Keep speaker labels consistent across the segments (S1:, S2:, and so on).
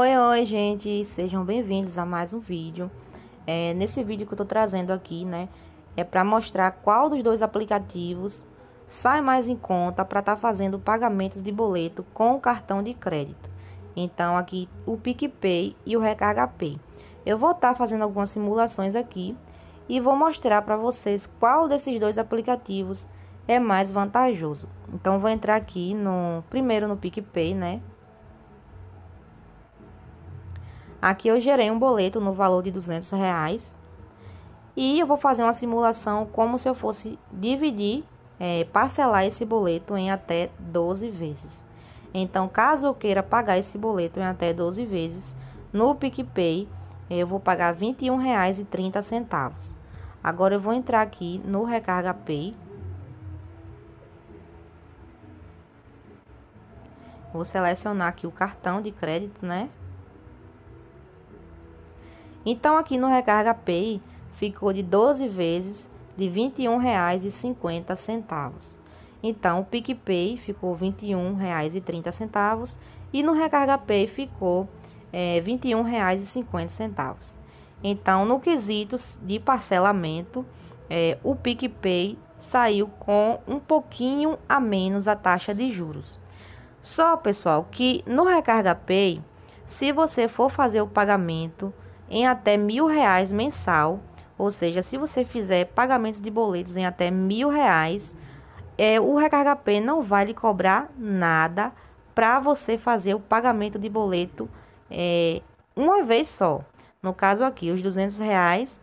S1: Oi, oi, gente! Sejam bem-vindos a mais um vídeo. É, nesse vídeo que eu tô trazendo aqui, né, é para mostrar qual dos dois aplicativos sai mais em conta para estar tá fazendo pagamentos de boleto com o cartão de crédito. Então, aqui o PicPay e o RecargaPay. Eu vou estar tá fazendo algumas simulações aqui e vou mostrar para vocês qual desses dois aplicativos é mais vantajoso. Então, vou entrar aqui no primeiro no PicPay, né? Aqui eu gerei um boleto no valor de 200 reais e eu vou fazer uma simulação como se eu fosse dividir, é, parcelar esse boleto em até 12 vezes. Então, caso eu queira pagar esse boleto em até 12 vezes, no PicPay eu vou pagar R$ 21,30. Agora eu vou entrar aqui no Recarga Pay. Vou selecionar aqui o cartão de crédito, né? Então aqui no recarga Pay ficou de 12 vezes de R$ 21,50. Então o PicPay ficou R$ 21,30 e no recarga Pay ficou é, R$ 21,50. Então no quesito de parcelamento, é, o PicPay saiu com um pouquinho a menos a taxa de juros. Só pessoal que no recarga Pay, se você for fazer o pagamento em até mil reais mensal. Ou seja, se você fizer pagamentos de boletos em até mil reais, é, o Recarga P não vai lhe cobrar nada para você fazer o pagamento de boleto é, uma vez só. No caso aqui, os 200 reais,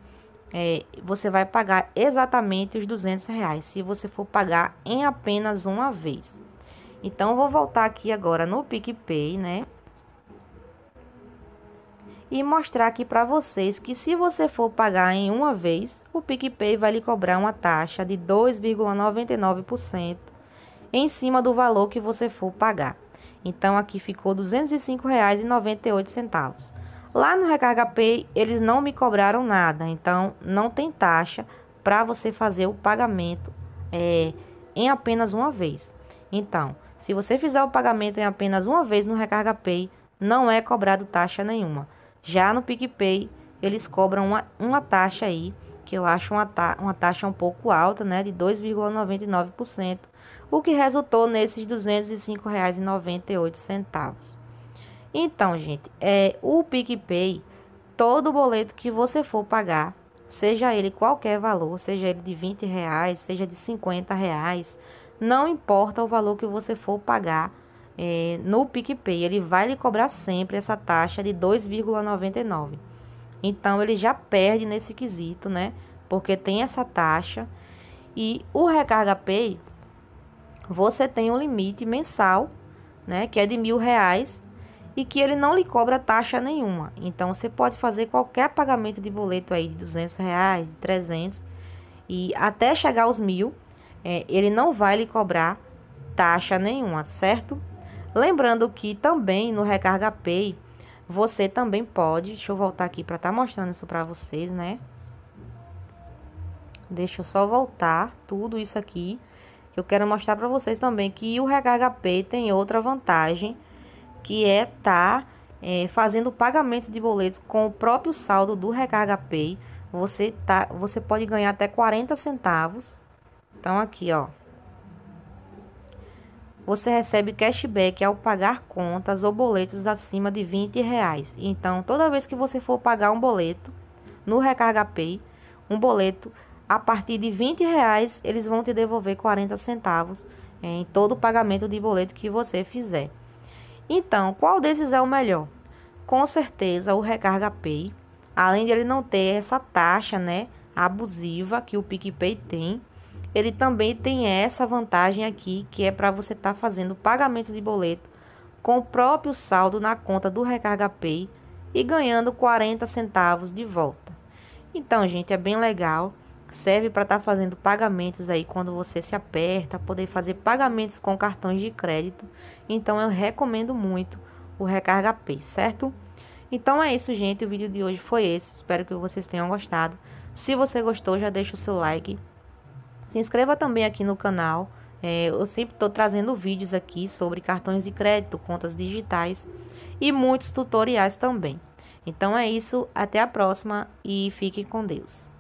S1: é, você vai pagar exatamente os 200 reais, se você for pagar em apenas uma vez. Então, vou voltar aqui agora no PicPay, né? e mostrar aqui para vocês que se você for pagar em uma vez, o PicPay vai lhe cobrar uma taxa de 2,99% em cima do valor que você for pagar. Então aqui ficou R$ 205,98. Lá no Recarga Pay, eles não me cobraram nada, então não tem taxa para você fazer o pagamento é, em apenas uma vez. Então, se você fizer o pagamento em apenas uma vez no Recarga Pay, não é cobrado taxa nenhuma. Já no PicPay, eles cobram uma, uma taxa aí, que eu acho uma, ta uma taxa um pouco alta, né, de 2,99%, o que resultou nesses R$ 205,98. Então, gente, é, o PicPay, todo boleto que você for pagar, seja ele qualquer valor, seja ele de 20 reais, seja de 50 reais, não importa o valor que você for pagar, é, no PicPay, ele vai lhe cobrar sempre essa taxa de 2,99. Então, ele já perde nesse quesito, né? Porque tem essa taxa. E o Recarga Pay, você tem um limite mensal, né? Que é de mil reais e que ele não lhe cobra taxa nenhuma. Então, você pode fazer qualquer pagamento de boleto aí de 200 reais, de 300 e até chegar aos mil, é, ele não vai lhe cobrar taxa nenhuma, certo? Lembrando que também no Recarga Pay, você também pode, deixa eu voltar aqui para estar tá mostrando isso para vocês, né? Deixa eu só voltar tudo isso aqui. Eu quero mostrar para vocês também que o Recarga Pay tem outra vantagem, que é tá é, fazendo pagamentos de boletos com o próprio saldo do Recarga Pay. Você, tá, você pode ganhar até 40 centavos. Então, aqui, ó você recebe cashback ao pagar contas ou boletos acima de 20 reais. Então, toda vez que você for pagar um boleto no Recarga Pay, um boleto a partir de 20 reais, eles vão te devolver 40 centavos é, em todo o pagamento de boleto que você fizer. Então, qual desses é o melhor? Com certeza o Recarga Pay, além de ele não ter essa taxa, né, abusiva que o PicPay tem, ele também tem essa vantagem aqui, que é para você estar tá fazendo pagamentos de boleto com o próprio saldo na conta do Recarga Pay e ganhando 40 centavos de volta. Então, gente, é bem legal. Serve para estar tá fazendo pagamentos aí quando você se aperta, poder fazer pagamentos com cartões de crédito. Então, eu recomendo muito o Recarga Pay, certo? Então é isso, gente. O vídeo de hoje foi esse. Espero que vocês tenham gostado. Se você gostou, já deixa o seu like se inscreva também aqui no canal. É, eu sempre estou trazendo vídeos aqui sobre cartões de crédito, contas digitais e muitos tutoriais também. Então é isso, até a próxima e fiquem com Deus.